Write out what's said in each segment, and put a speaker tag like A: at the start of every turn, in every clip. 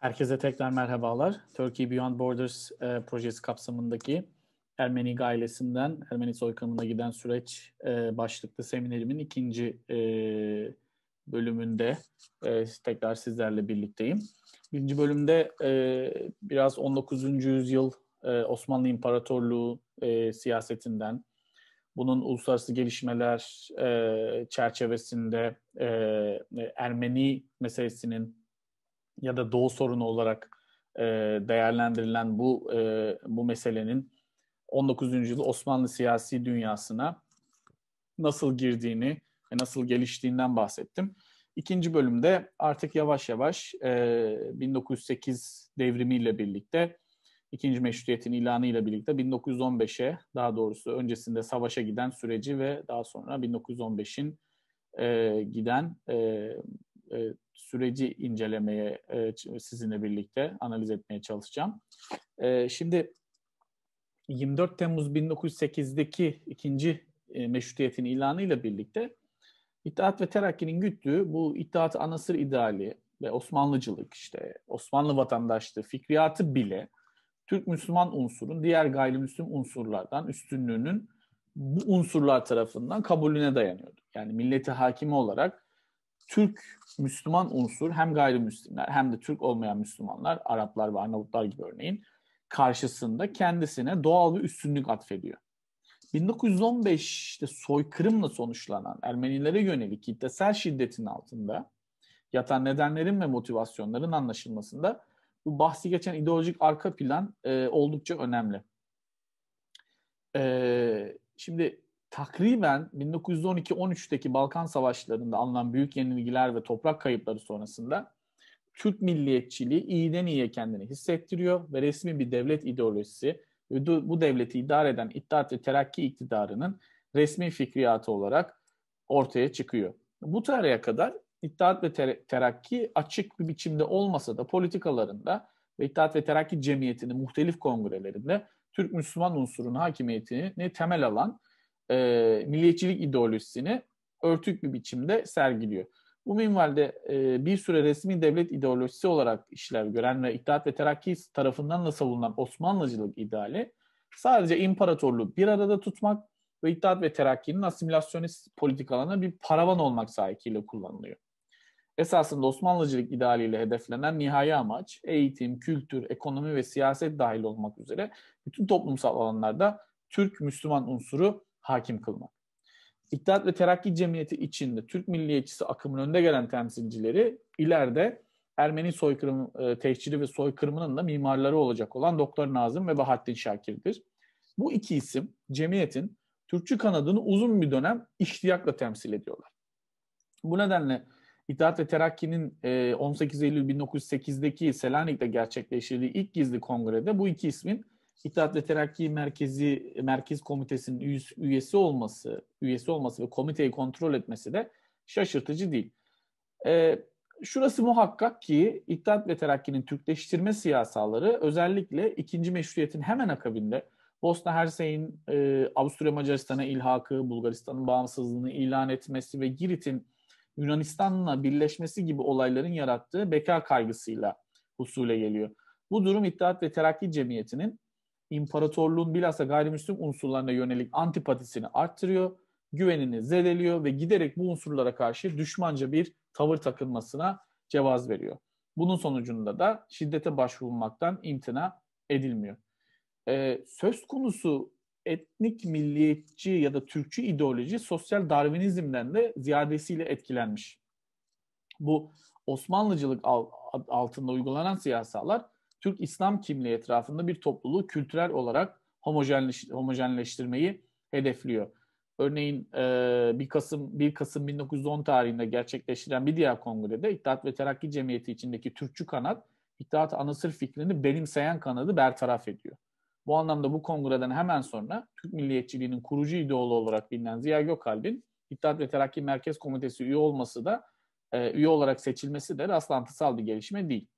A: Herkese tekrar merhabalar. Turkey Beyond Borders e, projesi kapsamındaki Ermeni ailesinden Ermeni soykırımına giden süreç e, başlıklı seminerimin ikinci e, bölümünde e, tekrar sizlerle birlikteyim. Birinci bölümde e, biraz 19. yüzyıl e, Osmanlı İmparatorluğu e, siyasetinden, bunun uluslararası gelişmeler e, çerçevesinde e, e Ermeni meselesinin ya da doğu sorunu olarak e, değerlendirilen bu e, bu meselenin 19. yüzyıl Osmanlı siyasi dünyasına nasıl girdiğini ve nasıl geliştiğinden bahsettim. İkinci bölümde artık yavaş yavaş e, 1908 devrimiyle birlikte, ikinci meşrutiyetin ilanıyla birlikte 1915'e daha doğrusu öncesinde savaşa giden süreci ve daha sonra 1915'in e, giden e, e, süreci incelemeye e, sizinle birlikte analiz etmeye çalışacağım. E, şimdi 24 Temmuz 1908'deki ikinci e, meşrutiyetin ilanıyla birlikte İttihat ve Terakki'nin güttüğü bu İttihat Anasır ideali ve Osmanlıcılık işte Osmanlı vatandaşlığı fikriyatı bile Türk Müslüman unsurun diğer gayrimüslim unsurlardan üstünlüğünün bu unsurlar tarafından kabulüne dayanıyordu. Yani milleti hakimi olarak Türk Müslüman unsur hem gayrimüslimler hem de Türk olmayan Müslümanlar, Araplar ve Arnavutlar gibi örneğin karşısında kendisine doğal bir üstünlük atfediyor. 1915'te soykırımla sonuçlanan Ermenilere yönelik kitlesel şiddetin altında yatan nedenlerin ve motivasyonların anlaşılmasında bu bahsi geçen ideolojik arka plan e, oldukça önemli. E, şimdi takriben 1912-13'teki Balkan Savaşları'nda alınan büyük yenilgiler ve toprak kayıpları sonrasında Türk milliyetçiliği iyiden iyiye kendini hissettiriyor ve resmi bir devlet ideolojisi bu devleti idare eden İttihat ve Terakki iktidarının resmi fikriyatı olarak ortaya çıkıyor. Bu tarihe kadar İttihat ve ter- Terakki açık bir biçimde olmasa da politikalarında ve İttihat ve Terakki Cemiyeti'nin muhtelif kongrelerinde Türk Müslüman unsurun hakimiyetini temel alan e, milliyetçilik ideolojisini örtük bir biçimde sergiliyor. Bu minvalde e, bir süre resmi devlet ideolojisi olarak işler gören ve İttihat ve Terakki tarafından da savunulan Osmanlıcılık ideali sadece imparatorluğu bir arada tutmak ve İttihat ve Terakki'nin asimilasyonist politikalarına bir paravan olmak sahikiyle kullanılıyor. Esasında Osmanlıcılık idealiyle hedeflenen nihai amaç eğitim, kültür, ekonomi ve siyaset dahil olmak üzere bütün toplumsal alanlarda Türk-Müslüman unsuru hakim kılmak. İttihat ve Terakki Cemiyeti içinde Türk milliyetçisi akımın önde gelen temsilcileri ileride Ermeni soykırım e, tehciri ve soykırımının da mimarları olacak olan Doktor Nazım ve Bahattin Şakir'dir. Bu iki isim cemiyetin Türkçü kanadını uzun bir dönem iştiyakla temsil ediyorlar. Bu nedenle İttihat ve Terakki'nin 18 e, Eylül 1908'deki Selanik'te gerçekleştirdiği ilk gizli kongrede bu iki ismin İttihat ve Terakki Merkezi Merkez Komitesi'nin üyesi, olması, üyesi olması ve komiteyi kontrol etmesi de şaşırtıcı değil. E, şurası muhakkak ki İttihat ve Terakki'nin Türkleştirme siyasaları özellikle ikinci meşruiyetin hemen akabinde Bosna Hersey'in e, Avusturya Macaristan'a ilhakı, Bulgaristan'ın bağımsızlığını ilan etmesi ve Girit'in Yunanistan'la birleşmesi gibi olayların yarattığı beka kaygısıyla husule geliyor. Bu durum İttihat ve Terakki Cemiyeti'nin imparatorluğun bilhassa gayrimüslim unsurlarına yönelik antipatisini arttırıyor, güvenini zedeliyor ve giderek bu unsurlara karşı düşmanca bir tavır takılmasına cevaz veriyor. Bunun sonucunda da şiddete başvurulmaktan imtina edilmiyor. Ee, söz konusu etnik milliyetçi ya da Türkçü ideoloji sosyal darwinizmden de ziyadesiyle etkilenmiş. Bu Osmanlıcılık altında uygulanan siyasalar Türk İslam kimliği etrafında bir topluluğu kültürel olarak homojenleş, homojenleştirmeyi hedefliyor. Örneğin 1 e, Kasım 1 Kasım 1910 tarihinde gerçekleştirilen bir diğer kongrede İttihat ve Terakki Cemiyeti içindeki Türkçü kanat İttihat Anasır fikrini benimseyen kanadı bertaraf ediyor. Bu anlamda bu kongreden hemen sonra Türk milliyetçiliğinin kurucu ideolu olarak bilinen Ziya Gökalp'in İttihat ve Terakki Merkez Komitesi üye olması da e, üye olarak seçilmesi de rastlantısal bir gelişme değil.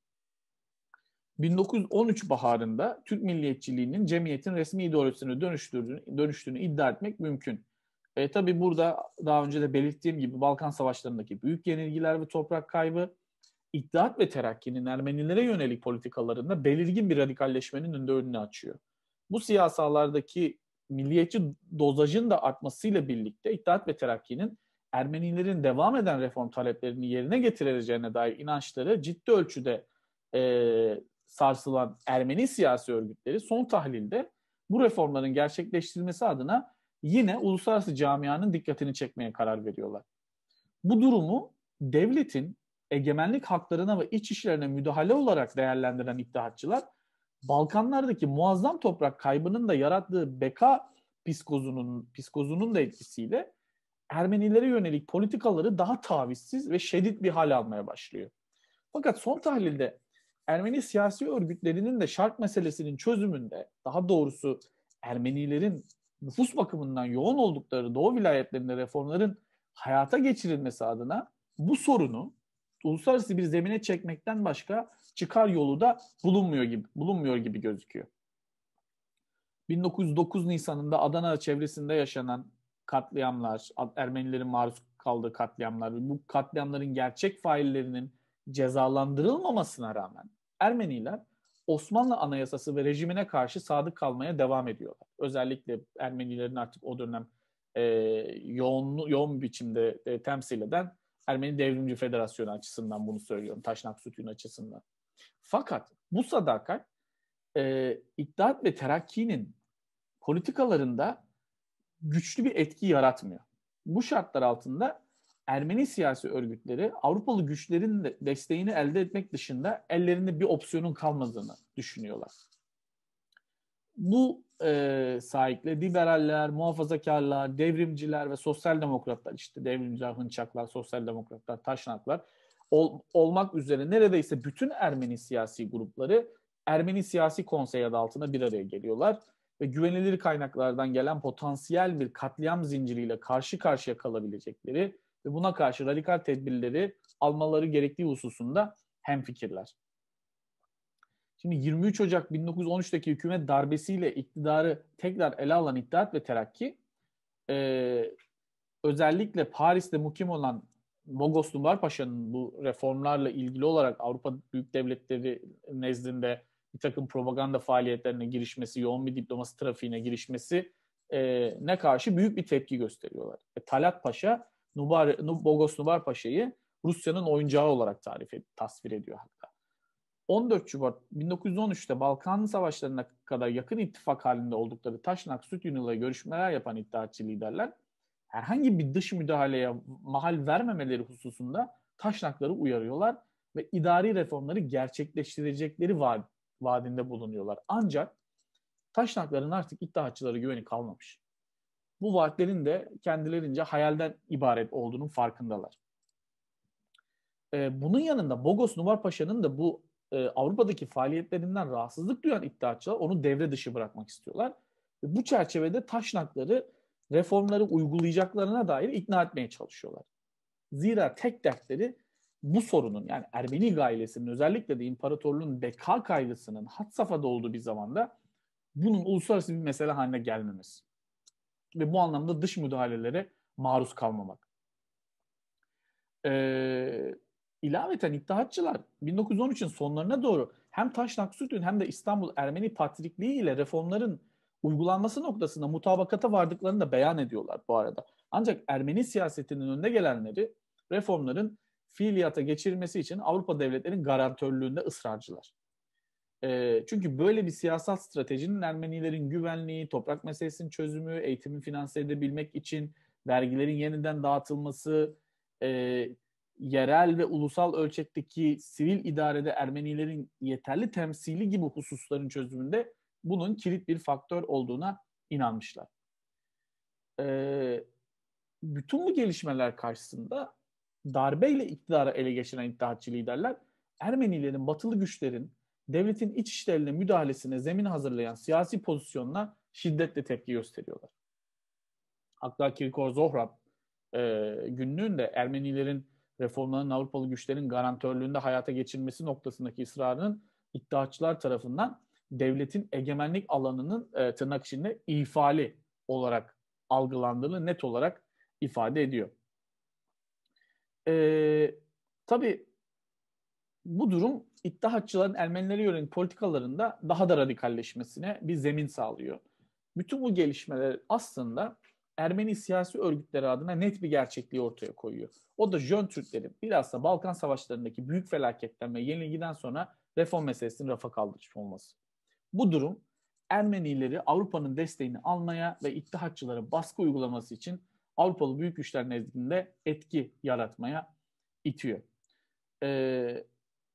A: 1913 baharında Türk milliyetçiliğinin cemiyetin resmi ideolojisine dönüştürdüğünü, dönüştüğünü iddia etmek mümkün. E, tabii burada daha önce de belirttiğim gibi Balkan Savaşları'ndaki büyük yenilgiler ve toprak kaybı, İttihat ve Terakki'nin Ermenilere yönelik politikalarında belirgin bir radikalleşmenin önünde önünü açıyor. Bu siyasalardaki milliyetçi dozajın da artmasıyla birlikte İttihat ve Terakki'nin Ermenilerin devam eden reform taleplerini yerine getireceğine dair inançları ciddi ölçüde e, sarsılan Ermeni siyasi örgütleri son tahlilde bu reformların gerçekleştirilmesi adına yine uluslararası camianın dikkatini çekmeye karar veriyorlar. Bu durumu devletin egemenlik haklarına ve iç işlerine müdahale olarak değerlendiren iddiatçılar Balkanlardaki muazzam toprak kaybının da yarattığı beka psikozunun psikozunun da etkisiyle Ermenilere yönelik politikaları daha tavizsiz ve şiddet bir hal almaya başlıyor. Fakat son tahlilde Ermeni siyasi örgütlerinin de şark meselesinin çözümünde daha doğrusu Ermenilerin nüfus bakımından yoğun oldukları Doğu vilayetlerinde reformların hayata geçirilmesi adına bu sorunu uluslararası bir zemine çekmekten başka çıkar yolu da bulunmuyor gibi bulunmuyor gibi gözüküyor. 1909 Nisan'ında Adana çevresinde yaşanan katliamlar, Ermenilerin maruz kaldığı katliamlar, bu katliamların gerçek faillerinin cezalandırılmamasına rağmen Ermeniler Osmanlı anayasası ve rejimine karşı sadık kalmaya devam ediyorlar. Özellikle Ermenilerin artık o dönem e, yoğun, yoğun biçimde e, temsil eden Ermeni Devrimci Federasyonu açısından bunu söylüyorum. Taşnak sütün açısından. Fakat bu sadakat e, İttihat ve Terakki'nin politikalarında güçlü bir etki yaratmıyor. Bu şartlar altında Ermeni siyasi örgütleri Avrupalı güçlerin de desteğini elde etmek dışında ellerinde bir opsiyonun kalmadığını düşünüyorlar. Bu e, sahiple liberaller, muhafazakarlar, devrimciler ve sosyal demokratlar işte devrimciler, hınçaklar, sosyal demokratlar, taşnaklar ol, olmak üzere neredeyse bütün Ermeni siyasi grupları Ermeni Siyasi Konsey adı altında bir araya geliyorlar ve güvenilir kaynaklardan gelen potansiyel bir katliam zinciriyle karşı karşıya kalabilecekleri ve buna karşı radikal tedbirleri almaları gerektiği hususunda fikirler. Şimdi 23 Ocak 1913'teki hükümet darbesiyle iktidarı tekrar ele alan İttihat ve Terakki e, özellikle Paris'te mukim olan Mogos Dumbar Paşa'nın bu reformlarla ilgili olarak Avrupa Büyük Devletleri nezdinde bir takım propaganda faaliyetlerine girişmesi, yoğun bir diplomasi trafiğine girişmesi e, ne karşı büyük bir tepki gösteriyorlar. E, Talat Paşa Nubar, Bogos Nubar Paşa'yı Rusya'nın oyuncağı olarak tarif et, tasvir ediyor hatta. 14 Şubat 1913'te Balkan Savaşları'na kadar yakın ittifak halinde oldukları Taşnak Süt ile görüşmeler yapan iddiaçı liderler herhangi bir dış müdahaleye mahal vermemeleri hususunda Taşnakları uyarıyorlar ve idari reformları gerçekleştirecekleri vaad, vaadinde bulunuyorlar. Ancak Taşnakların artık iddiaçılara güveni kalmamış bu vaatlerin de kendilerince hayalden ibaret olduğunun farkındalar. E, bunun yanında Bogos Numar Paşa'nın da bu e, Avrupa'daki faaliyetlerinden rahatsızlık duyan iddiaçılar onu devre dışı bırakmak istiyorlar. E, bu çerçevede taşnakları reformları uygulayacaklarına dair ikna etmeye çalışıyorlar. Zira tek dertleri bu sorunun yani Ermeni ailesinin özellikle de imparatorluğun beka kaygısının had safhada olduğu bir zamanda bunun uluslararası bir mesele haline gelmemesi ve bu anlamda dış müdahalelere maruz kalmamak. Ee, ilaveten iddiatçılar 1913'ün sonlarına doğru hem Taşnak Sütün hem de İstanbul Ermeni Patrikliği ile reformların uygulanması noktasında mutabakata vardıklarını da beyan ediyorlar bu arada. Ancak Ermeni siyasetinin önde gelenleri reformların fiiliyata geçirilmesi için Avrupa devletlerinin garantörlüğünde ısrarcılar. E, çünkü böyle bir siyasal stratejinin Ermenilerin güvenliği, toprak meselesinin çözümü, eğitimin finanse edebilmek için vergilerin yeniden dağıtılması, e, yerel ve ulusal ölçekteki sivil idarede Ermenilerin yeterli temsili gibi hususların çözümünde bunun kilit bir faktör olduğuna inanmışlar. E, bütün bu gelişmeler karşısında darbeyle iktidara ele geçiren iddiatçı liderler Ermenilerin, batılı güçlerin devletin iç işlerine müdahalesine zemin hazırlayan siyasi pozisyonla şiddetle tepki gösteriyorlar. Hatta Kirkor Zohrab e, günlüğünde Ermenilerin reformların Avrupalı güçlerin garantörlüğünde hayata geçirilmesi noktasındaki ısrarının iddiaçılar tarafından devletin egemenlik alanının e, tırnak içinde ifali olarak algılandığını net olarak ifade ediyor. E, tabii bu durum İttihatçıların Ermenilere yönelik politikalarında daha da radikalleşmesine bir zemin sağlıyor. Bütün bu gelişmeler aslında Ermeni siyasi örgütleri adına net bir gerçekliği ortaya koyuyor. O da Jön Türkleri bilhassa Balkan savaşlarındaki büyük felaketten ve yenilgiden sonra reform meselesinin rafa kaldırmış olması. Bu durum Ermenileri Avrupa'nın desteğini almaya ve İttihatçılara baskı uygulaması için Avrupalı büyük güçler nezdinde etki yaratmaya itiyor. Ee,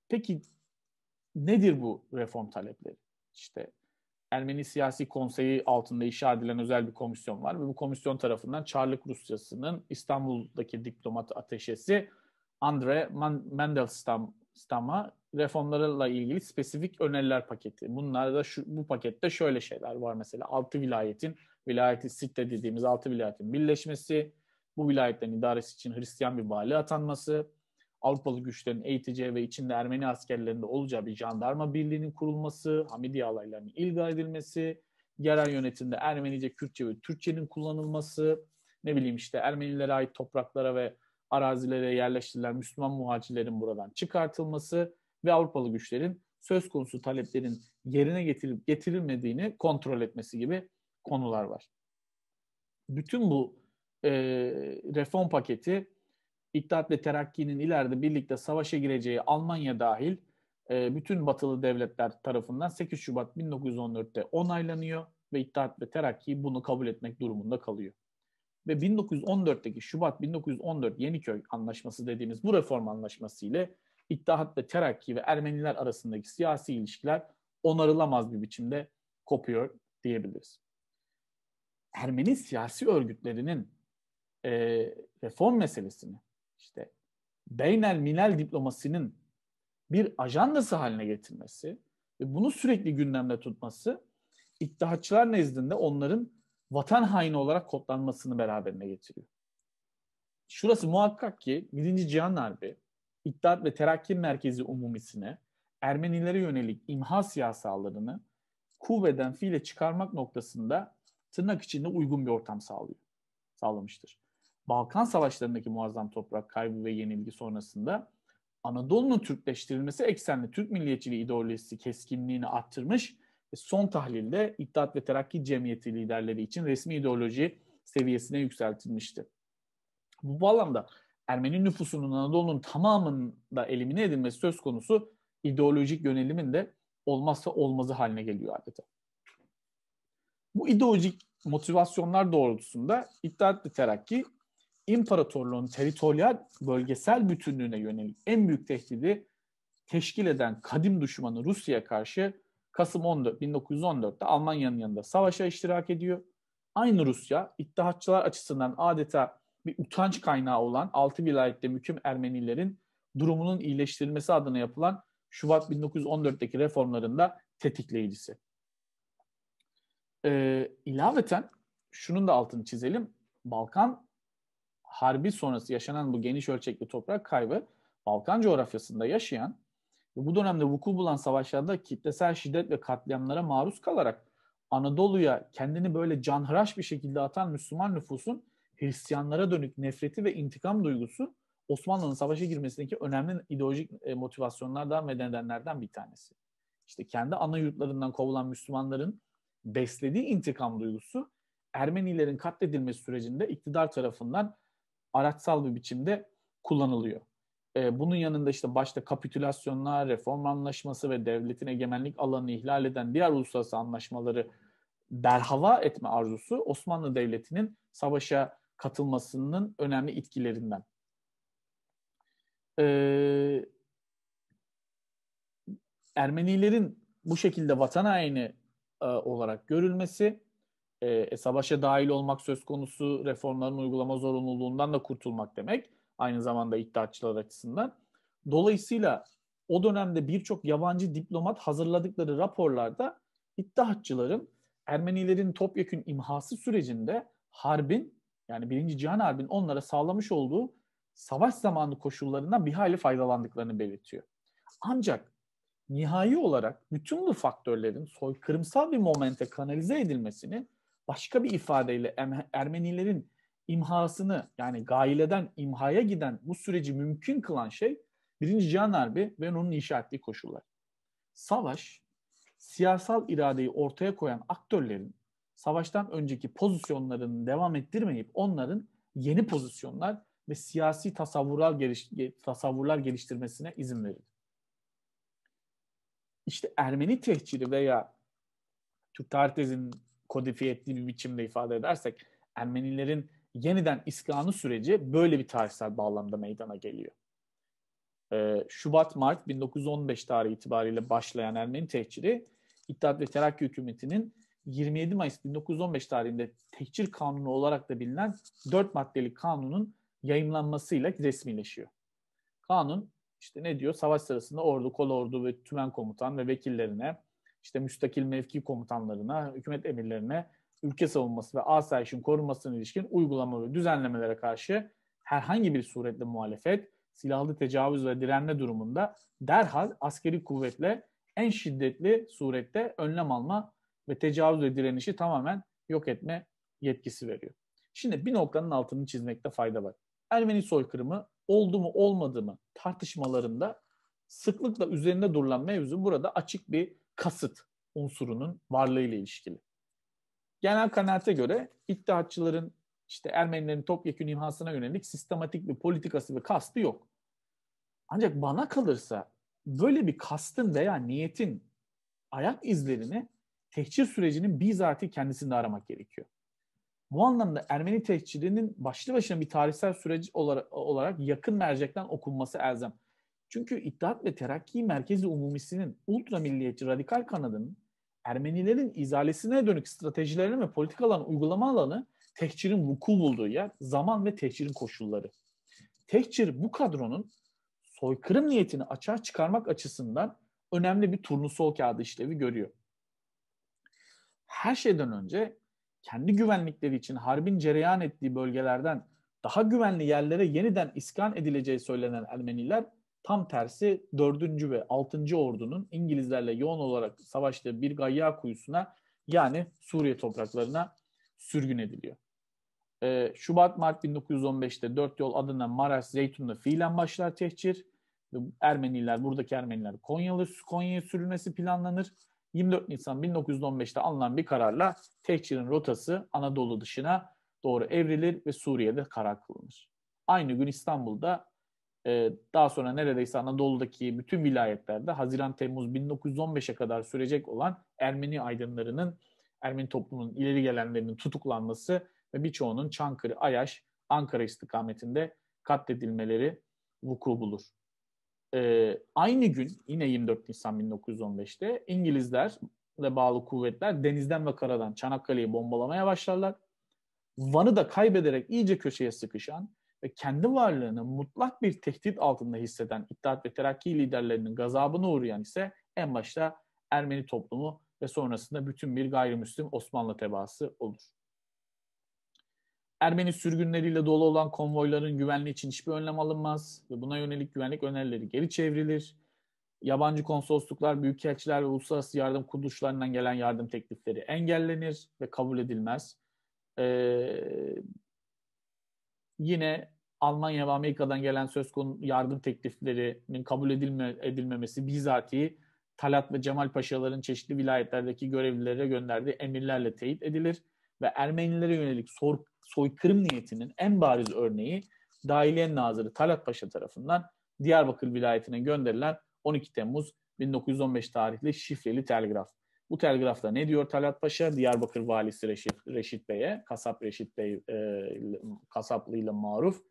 A: Peki nedir bu reform talepleri? İşte Ermeni Siyasi Konseyi altında inşa edilen özel bir komisyon var ve bu komisyon tarafından Çarlık Rusyası'nın İstanbul'daki diplomat ateşesi Andre Mandelstam'a reformlarla ilgili spesifik öneriler paketi. Bunlarda şu, bu pakette şöyle şeyler var mesela altı vilayetin vilayeti sitte dediğimiz altı vilayetin birleşmesi, bu vilayetlerin idaresi için Hristiyan bir vali atanması, Avrupalı güçlerin eğiteceği ve içinde Ermeni askerlerinde olacağı bir jandarma birliğinin kurulması, Hamidiye alaylarının ilga edilmesi, yerel yönetimde Ermenice, Kürtçe ve Türkçenin kullanılması, ne bileyim işte Ermenilere ait topraklara ve arazilere yerleştirilen Müslüman muhacirlerin buradan çıkartılması ve Avrupalı güçlerin söz konusu taleplerin yerine getirilip getirilmediğini kontrol etmesi gibi konular var. Bütün bu e, reform paketi İttihat ve Terakki'nin ileride birlikte savaşa gireceği Almanya dahil e, bütün batılı devletler tarafından 8 Şubat 1914'te onaylanıyor ve İttihat ve Terakki bunu kabul etmek durumunda kalıyor. Ve 1914'teki Şubat 1914 Yeniköy Anlaşması dediğimiz bu reform anlaşması ile İttihat ve Terakki ve Ermeniler arasındaki siyasi ilişkiler onarılamaz bir biçimde kopuyor diyebiliriz. Ermeni siyasi örgütlerinin e, reform meselesini işte beynel minel diplomasinin bir ajandası haline getirmesi ve bunu sürekli gündemde tutması iddiaçılar nezdinde onların vatan haini olarak kodlanmasını beraberine getiriyor. Şurası muhakkak ki 1. Cihan Harbi İttihat ve Terakki Merkezi Umumisine Ermenilere yönelik imha siyasallarını kuvveden fiile çıkarmak noktasında tırnak içinde uygun bir ortam sağlıyor. Sağlamıştır. Balkan Savaşları'ndaki muazzam toprak kaybı ve yenilgi sonrasında Anadolu'nun Türkleştirilmesi eksenli Türk milliyetçiliği ideolojisi keskinliğini arttırmış ve son tahlilde İttihat ve Terakki Cemiyeti liderleri için resmi ideoloji seviyesine yükseltilmişti. Bu bağlamda Ermeni nüfusunun Anadolu'nun tamamında elimine edilmesi söz konusu ideolojik yönelimin de olmazsa olmazı haline geliyor adeta. Bu ideolojik motivasyonlar doğrultusunda İttihat ve Terakki imparatorluğun teritoryal bölgesel bütünlüğüne yönelik en büyük tehdidi teşkil eden kadim düşmanı Rusya'ya karşı Kasım 14, 1914'te Almanya'nın yanında savaşa iştirak ediyor. Aynı Rusya İttihatçılar açısından adeta bir utanç kaynağı olan 6 vilayette mükim Ermenilerin durumunun iyileştirilmesi adına yapılan Şubat 1914'teki reformlarında tetikleyicisi. Ee, ilaveten şunun da altını çizelim. Balkan harbi sonrası yaşanan bu geniş ölçekli toprak kaybı Balkan coğrafyasında yaşayan ve bu dönemde vuku bulan savaşlarda kitlesel şiddet ve katliamlara maruz kalarak Anadolu'ya kendini böyle canhıraş bir şekilde atan Müslüman nüfusun Hristiyanlara dönük nefreti ve intikam duygusu Osmanlı'nın savaşa girmesindeki önemli ideolojik e, motivasyonlardan ve nedenlerden bir tanesi. İşte kendi ana yurtlarından kovulan Müslümanların beslediği intikam duygusu Ermenilerin katledilmesi sürecinde iktidar tarafından araçsal bir biçimde kullanılıyor. E, bunun yanında işte başta kapitülasyonlar, reform anlaşması ve devletin egemenlik alanını ihlal eden diğer uluslararası anlaşmaları derhava etme arzusu Osmanlı Devleti'nin savaşa katılmasının önemli itkilerinden. Ee, Ermenilerin bu şekilde vatan haini e, olarak görülmesi e, e, savaşa dahil olmak söz konusu reformların uygulama zorunluluğundan da kurtulmak demek. Aynı zamanda iddiaçılar açısından. Dolayısıyla o dönemde birçok yabancı diplomat hazırladıkları raporlarda iddiaçıların Ermenilerin topyekün imhası sürecinde harbin yani Birinci Cihan Harbi'nin onlara sağlamış olduğu savaş zamanı koşullarından bir hayli faydalandıklarını belirtiyor. Ancak nihai olarak bütün bu faktörlerin soykırımsal bir momente kanalize edilmesini başka bir ifadeyle Ermenilerin imhasını yani gayleden imhaya giden bu süreci mümkün kılan şey Birinci Cihan Harbi ve onun inşa ettiği koşullar. Savaş, siyasal iradeyi ortaya koyan aktörlerin savaştan önceki pozisyonlarını devam ettirmeyip onların yeni pozisyonlar ve siyasi tasavvurlar, geliş, tasavvurlar geliştirmesine izin verildi. İşte Ermeni tehciri veya Türk tarih tezinin kodifiye ettiği bir biçimde ifade edersek Ermenilerin yeniden iskanı süreci böyle bir tarihsel bağlamda meydana geliyor. Ee, Şubat-Mart 1915 tarihi itibariyle başlayan Ermeni tehciri İttihat ve Terakki Hükümeti'nin 27 Mayıs 1915 tarihinde tehcir kanunu olarak da bilinen 4 maddeli kanunun yayınlanmasıyla resmileşiyor. Kanun işte ne diyor? Savaş sırasında ordu, ordu ve tümen komutan ve vekillerine işte müstakil mevki komutanlarına, hükümet emirlerine ülke savunması ve asayişin korunmasına ilişkin uygulama ve düzenlemelere karşı herhangi bir suretle muhalefet, silahlı tecavüz ve direnme durumunda derhal askeri kuvvetle en şiddetli surette önlem alma ve tecavüz ve direnişi tamamen yok etme yetkisi veriyor. Şimdi bir noktanın altını çizmekte fayda var. Ermeni soykırımı oldu mu olmadı mı tartışmalarında sıklıkla üzerinde durulan mevzu burada açık bir kasıt unsurunun varlığıyla ilişkili. Genel kanaate göre iddiatçıların işte Ermenilerin Topyekün imhasına yönelik sistematik bir politikası ve kastı yok. Ancak bana kalırsa böyle bir kastın veya niyetin ayak izlerini tehcir sürecinin bizatihi kendisinde aramak gerekiyor. Bu anlamda Ermeni tehcirinin başlı başına bir tarihsel süreci olarak, olarak yakın mercekten okunması elzem. Çünkü İttihat ve Terakki Merkezi Umumisi'nin ultra milliyetçi radikal kanadının Ermenilerin izalesine dönük stratejilerini ve politikaların uygulama alanı tehcirin vuku bulduğu yer, zaman ve tehcirin koşulları. Tehcir bu kadronun soykırım niyetini açığa çıkarmak açısından önemli bir turnusol kağıdı işlevi görüyor. Her şeyden önce kendi güvenlikleri için harbin cereyan ettiği bölgelerden daha güvenli yerlere yeniden iskan edileceği söylenen Ermeniler Tam tersi 4. ve 6. ordunun İngilizlerle yoğun olarak savaştığı bir gayya kuyusuna yani Suriye topraklarına sürgün ediliyor. Ee, Şubat-Mart 1915'te 4 yol adına Maraş Zeytun'da fiilen başlar tehcir. Ermeniler, buradaki Ermeniler Konyalı, Konya'ya sürülmesi planlanır. 24 Nisan 1915'te alınan bir kararla tehcirin rotası Anadolu dışına doğru evrilir ve Suriye'de karar kılınır. Aynı gün İstanbul'da ee, daha sonra neredeyse Anadolu'daki bütün vilayetlerde Haziran-Temmuz 1915'e kadar sürecek olan Ermeni aydınlarının, Ermeni toplumunun ileri gelenlerinin tutuklanması ve birçoğunun Çankırı, Ayaş, Ankara istikametinde katledilmeleri vuku bulur. Ee, aynı gün yine 24 Nisan 1915'te İngilizler ve bağlı kuvvetler denizden ve karadan Çanakkale'yi bombalamaya başlarlar. Van'ı da kaybederek iyice köşeye sıkışan ve kendi varlığını mutlak bir tehdit altında hisseden İttihat ve Terakki liderlerinin gazabına uğrayan ise en başta Ermeni toplumu ve sonrasında bütün bir gayrimüslim Osmanlı tebaası olur. Ermeni sürgünleriyle dolu olan konvoyların güvenliği için hiçbir önlem alınmaz ve buna yönelik güvenlik önerileri geri çevrilir. Yabancı konsolosluklar, büyükelçiler ve uluslararası yardım kuruluşlarından gelen yardım teklifleri engellenir ve kabul edilmez. Ee, yine Almanya ve Amerika'dan gelen söz konu yardım tekliflerinin kabul edilme, edilmemesi bizatihi Talat ve Cemal Paşaların çeşitli vilayetlerdeki görevlilere gönderdiği emirlerle teyit edilir ve Ermenilere yönelik sor, soykırım niyetinin en bariz örneği Dahiliye Nazırı Talat Paşa tarafından Diyarbakır vilayetine gönderilen 12 Temmuz 1915 tarihli şifreli telgraf. Bu telgrafta ne diyor Talat Paşa? Diyarbakır valisi Reşit, Reşit Bey'e, Kasap Reşit Bey e, Kasaplı maruf.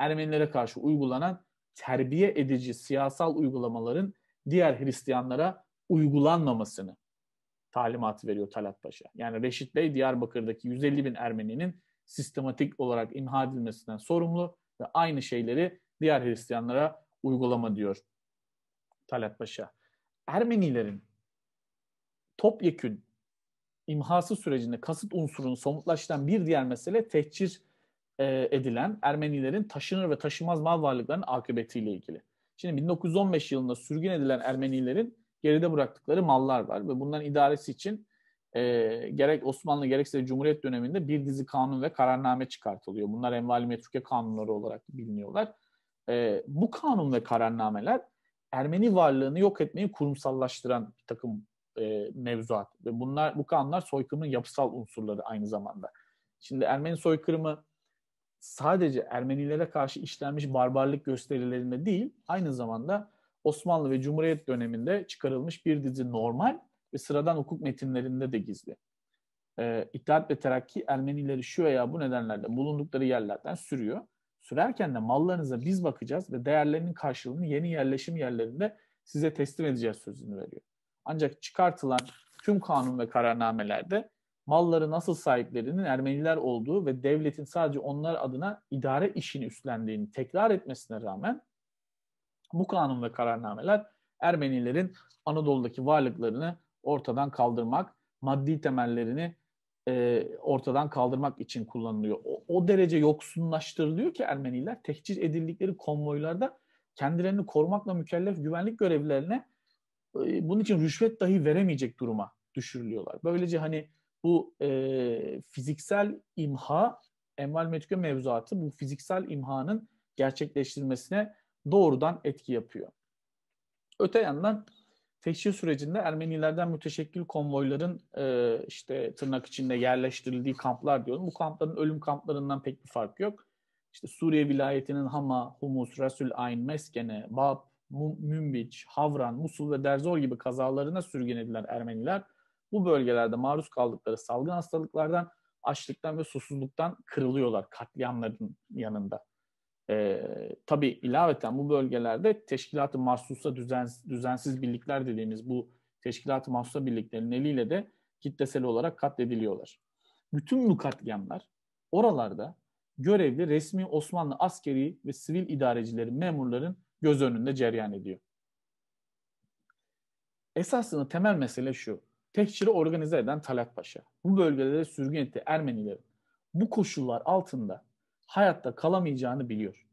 A: Ermenilere karşı uygulanan terbiye edici siyasal uygulamaların diğer Hristiyanlara uygulanmamasını talimat veriyor Talat Paşa. Yani Reşit Bey Diyarbakır'daki 150 bin Ermeninin sistematik olarak imha edilmesinden sorumlu ve aynı şeyleri diğer Hristiyanlara uygulama diyor Talat Paşa. Ermenilerin topyekün imhası sürecinde kasıt unsurunu somutlaştıran bir diğer mesele tehcir e, edilen Ermenilerin taşınır ve taşınmaz mal varlıklarının akıbetiyle ilgili. Şimdi 1915 yılında sürgün edilen Ermenilerin geride bıraktıkları mallar var ve bunların idaresi için e, gerek Osmanlı gerekse Cumhuriyet döneminde bir dizi kanun ve kararname çıkartılıyor. Bunlar envali metruke kanunları olarak biliniyorlar. E, bu kanun ve kararnameler Ermeni varlığını yok etmeyi kurumsallaştıran bir takım e, mevzuat ve bunlar bu kanunlar soykırımın yapısal unsurları aynı zamanda. Şimdi Ermeni soykırımı sadece Ermenilere karşı işlenmiş barbarlık gösterilerinde değil, aynı zamanda Osmanlı ve Cumhuriyet döneminde çıkarılmış bir dizi normal ve sıradan hukuk metinlerinde de gizli. Ee, İttihat ve Terakki Ermenileri şu veya bu nedenlerle bulundukları yerlerden sürüyor. Sürerken de mallarınıza biz bakacağız ve değerlerinin karşılığını yeni yerleşim yerlerinde size teslim edeceğiz sözünü veriyor. Ancak çıkartılan tüm kanun ve kararnamelerde Malları nasıl sahiplerinin Ermeniler olduğu ve devletin sadece onlar adına idare işini üstlendiğini tekrar etmesine rağmen bu kanun ve kararnameler Ermenilerin Anadolu'daki varlıklarını ortadan kaldırmak, maddi temellerini e, ortadan kaldırmak için kullanılıyor. O, o derece yoksunlaştırılıyor ki Ermeniler tehcir edildikleri konvoylarda kendilerini korumakla mükellef güvenlik görevlilerine e, bunun için rüşvet dahi veremeyecek duruma düşürülüyorlar. Böylece hani bu e, fiziksel imha, enval metkö mevzuatı bu fiziksel imhanın gerçekleştirilmesine doğrudan etki yapıyor. Öte yandan teşhir sürecinde Ermenilerden müteşekkil konvoyların e, işte tırnak içinde yerleştirildiği kamplar diyorum. Bu kampların ölüm kamplarından pek bir fark yok. İşte Suriye vilayetinin Hama, Humus, Rasul Ayn, Meskene, Bab, Münbiç, Havran, Musul ve Derzor gibi kazalarına sürgün edilen Ermeniler bu bölgelerde maruz kaldıkları salgın hastalıklardan, açlıktan ve susuzluktan kırılıyorlar katliamların yanında. Ee, tabii ilaveten bu bölgelerde teşkilat-ı mahsusa düzen, düzensiz birlikler dediğimiz bu teşkilat-ı mahsusa birliklerin eliyle de kitlesel olarak katlediliyorlar. Bütün bu katliamlar oralarda görevli resmi Osmanlı askeri ve sivil idarecileri, memurların göz önünde cereyan ediyor. Esasını temel mesele şu. Tehcir'i organize eden Talat Paşa. Bu bölgelerde sürgün ettiği Ermenilerin bu koşullar altında hayatta kalamayacağını biliyor.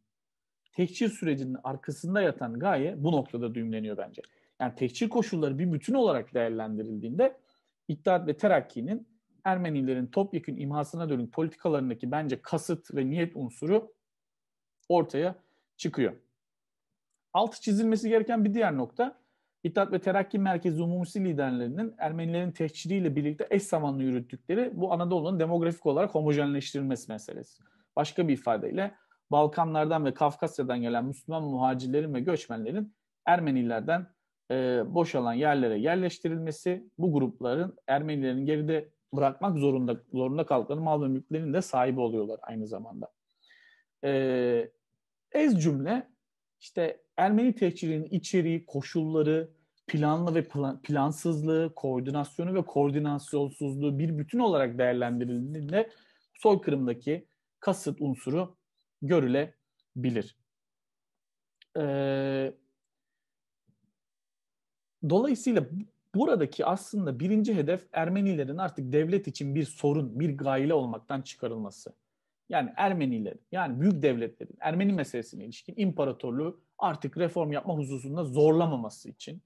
A: Tehcir sürecinin arkasında yatan gaye bu noktada düğümleniyor bence. Yani tehcir koşulları bir bütün olarak değerlendirildiğinde İttihat ve Terakki'nin Ermenilerin topyekün imhasına dönük politikalarındaki bence kasıt ve niyet unsuru ortaya çıkıyor. Altı çizilmesi gereken bir diğer nokta İttihat ve Terakki Merkezi Umumisi liderlerinin Ermenilerin tehciriyle birlikte eş zamanlı yürüttükleri bu Anadolu'nun demografik olarak homojenleştirilmesi meselesi. Başka bir ifadeyle Balkanlardan ve Kafkasya'dan gelen Müslüman muhacirlerin ve göçmenlerin Ermenilerden e, boşalan yerlere yerleştirilmesi, bu grupların Ermenilerin geride bırakmak zorunda zorunda kaldıkları mal ve mülklerin de sahibi oluyorlar aynı zamanda. E, ez cümle işte Ermeni tehcirinin içeriği, koşulları, planlı ve plan, plansızlığı, koordinasyonu ve koordinasyonsuzluğu bir bütün olarak değerlendirildiğinde soykırımdaki kasıt unsuru görülebilir. Ee, dolayısıyla buradaki aslında birinci hedef Ermenilerin artık devlet için bir sorun, bir gayle olmaktan çıkarılması yani Ermenileri, yani büyük devletlerin Ermeni meselesine ilişkin imparatorluğu artık reform yapma hususunda zorlamaması için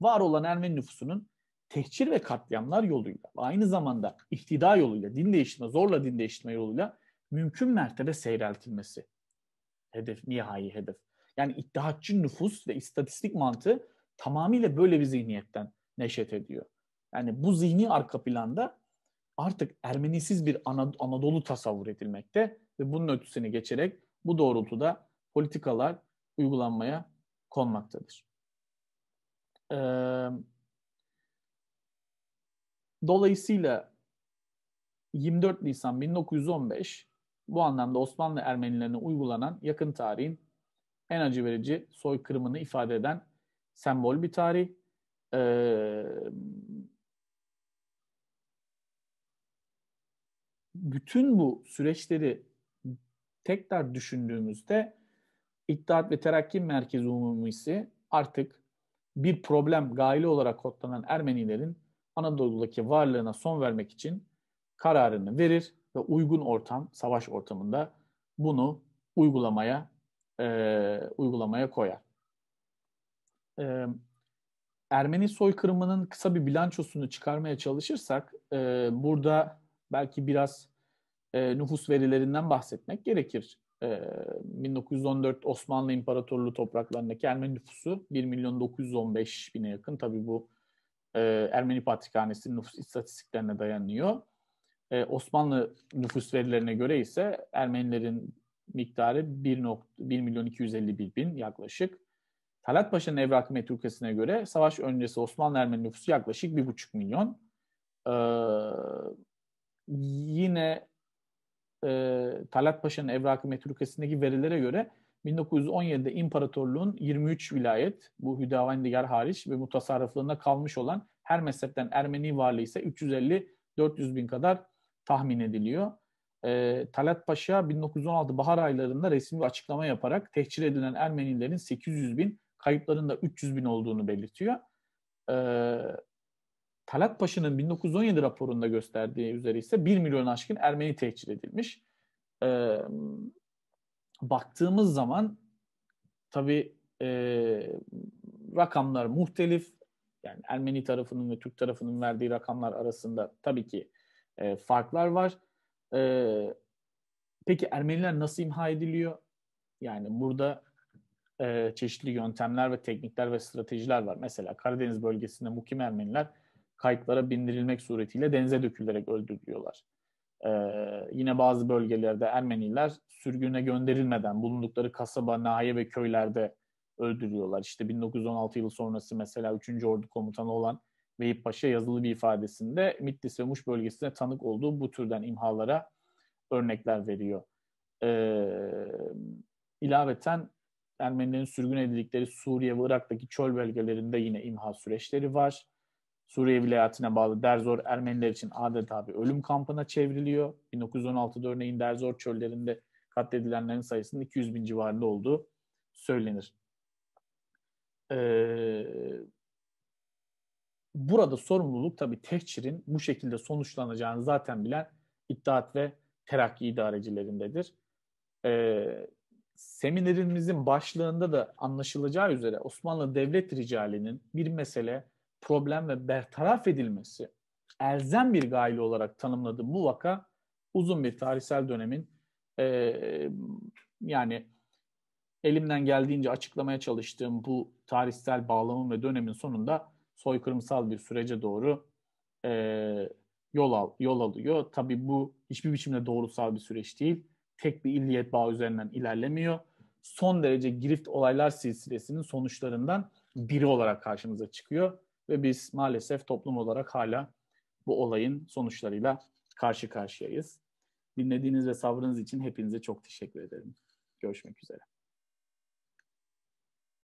A: var olan Ermeni nüfusunun tehcir ve katliamlar yoluyla aynı zamanda ihtida yoluyla din değiştirme zorla din değiştirme yoluyla mümkün mertebe seyreltilmesi hedef nihai hedef. Yani iddiaççı nüfus ve istatistik mantığı tamamıyla böyle bir zihniyetten neşet ediyor. Yani bu zihni arka planda artık Ermenisiz bir Anadolu tasavvur edilmekte ve bunun ötesini geçerek bu doğrultuda politikalar uygulanmaya konmaktadır. dolayısıyla 24 Nisan 1915 bu anlamda Osmanlı Ermenilerine uygulanan yakın tarihin en acı verici soykırımını ifade eden sembol bir tarih. Ee, bütün bu süreçleri tekrar düşündüğümüzde İttihat ve Terakki Merkezi Umumisi artık bir problem gaili olarak kodlanan Ermenilerin Anadolu'daki varlığına son vermek için kararını verir ve uygun ortam, savaş ortamında bunu uygulamaya e, uygulamaya koyar. E, Ermeni soykırımının kısa bir bilançosunu çıkarmaya çalışırsak e, burada belki biraz e, nüfus verilerinden bahsetmek gerekir. E, 1914 Osmanlı İmparatorluğu topraklarındaki Ermeni nüfusu 1 milyon 915 bine yakın. Tabii bu e, Ermeni Patrikhanesi'nin nüfus istatistiklerine dayanıyor. E, Osmanlı nüfus verilerine göre ise Ermenilerin miktarı 1, 1 milyon 251 bin yaklaşık. Talat Paşa'nın evrakı metrukasına göre savaş öncesi Osmanlı Ermeni nüfusu yaklaşık 1,5 milyon. Ee, yine e, Talat Paşa'nın evrakı metrukesindeki verilere göre 1917'de imparatorluğun 23 vilayet, bu Hüdavendigar hariç ve mutasarrıflığına kalmış olan her mezhepten Ermeni varlığı ise 350-400 bin kadar tahmin ediliyor. E, Talat Paşa 1916 bahar aylarında resmi bir açıklama yaparak tehcir edilen Ermenilerin 800 bin, kayıpların 300 bin olduğunu belirtiyor. E, Talat Paşa'nın 1917 raporunda gösterdiği üzere ise 1 milyon aşkın Ermeni tehcir edilmiş. Ee, baktığımız zaman tabii e, rakamlar muhtelif. Yani Ermeni tarafının ve Türk tarafının verdiği rakamlar arasında tabii ki e, farklar var. E, peki Ermeniler nasıl imha ediliyor? Yani burada e, çeşitli yöntemler ve teknikler ve stratejiler var. Mesela Karadeniz bölgesinde mukim Ermeniler kayıklara bindirilmek suretiyle denize dökülerek öldürülüyorlar. Ee, yine bazı bölgelerde Ermeniler sürgüne gönderilmeden bulundukları kasaba, nahiye ve köylerde öldürüyorlar. İşte 1916 yılı sonrası mesela 3. Ordu Komutanı olan Veyip Paşa yazılı bir ifadesinde Mitlis ve Muş bölgesine tanık olduğu bu türden imhalara örnekler veriyor. Ee, ilaveten Ermenilerin sürgün edildikleri Suriye ve Irak'taki çöl bölgelerinde yine imha süreçleri var. Suriye vilayetine bağlı Derzor Ermeniler için adeta bir ölüm kampına çevriliyor. 1916'da örneğin Derzor çöllerinde katledilenlerin sayısının 200 bin civarında olduğu söylenir. Ee, burada sorumluluk tabii tehcirin bu şekilde sonuçlanacağını zaten bilen İttihat ve Terakki idarecilerindedir. Ee, seminerimizin başlığında da anlaşılacağı üzere Osmanlı Devlet Ricali'nin bir mesele problem ve bertaraf edilmesi elzem bir gayle olarak tanımladığı bu vaka uzun bir tarihsel dönemin e, yani elimden geldiğince açıklamaya çalıştığım bu tarihsel bağlamın ve dönemin sonunda soykırımsal bir sürece doğru e, yol, al, yol alıyor. Tabii bu hiçbir biçimde doğrusal bir süreç değil. Tek bir illiyet bağı üzerinden ilerlemiyor. Son derece girift olaylar silsilesinin sonuçlarından biri olarak karşımıza çıkıyor. Ve biz maalesef toplum olarak hala bu olayın sonuçlarıyla karşı karşıyayız. Dinlediğiniz ve sabrınız için hepinize çok teşekkür ederim. Görüşmek üzere.